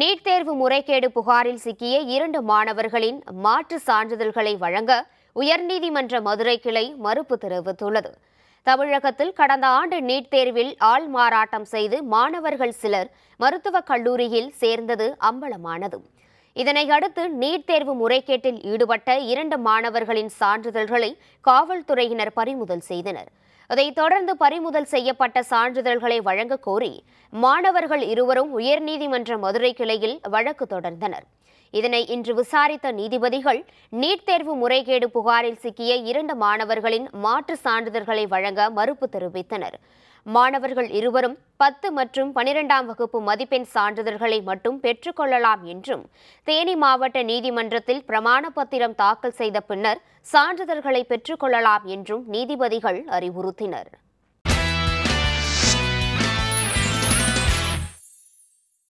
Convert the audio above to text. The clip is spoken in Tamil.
நீட் தேர்வு முறைகேடு புகாரில் சிக்கிய இரண்டு மாணவர்களின் மாற்று சான்றிதழ்களை வழங்க உயர்நீதிமன்ற மதுரை கிளை மறுப்பு தெரிவித்துள்ளது தமிழகத்தில் கடந்த ஆண்டு நீட் தேர்வில் ஆள் மாறாட்டம் செய்து மாணவர்கள் சிலர் மருத்துவக் கல்லூரியில் சேர்ந்தது அம்பலமானது இதனை அடுத்து நீட் தேர்வு முறைகேட்டில் ஈடுபட்ட இரண்டு மாணவர்களின் சான்றிதழ்களை காவல்துறையினர் பறிமுதல் செய்தனர் அதைத் தொடர்ந்து பறிமுதல் செய்யப்பட்ட சான்றிதழ்களை வழங்க கோரி மாணவர்கள் இருவரும் உயர்நீதிமன்ற மதுரை கிளையில் வழக்கு தொடர்ந்தனர் இதனை இன்று விசாரித்த நீதிபதிகள் நீட் தேர்வு முறைகேடு புகாரில் சிக்கிய இரண்டு மாணவர்களின் மாற்று சான்றிதழ்களை வழங்க மறுப்பு தெரிவித்தனர் மாணவர்கள் இருவரும் பத்து மற்றும் பனிரெண்டாம் வகுப்பு மதிப்பெண் சான்றிதழ்களை மட்டும் பெற்றுக்கொள்ளலாம் என்றும் தேனி மாவட்ட நீதிமன்றத்தில் பிரமாண பத்திரம் தாக்கல் செய்த பின்னர் சான்றிதழ்களை பெற்றுக்கொள்ளலாம் என்றும் நீதிபதிகள் அறிவுறுத்தினர்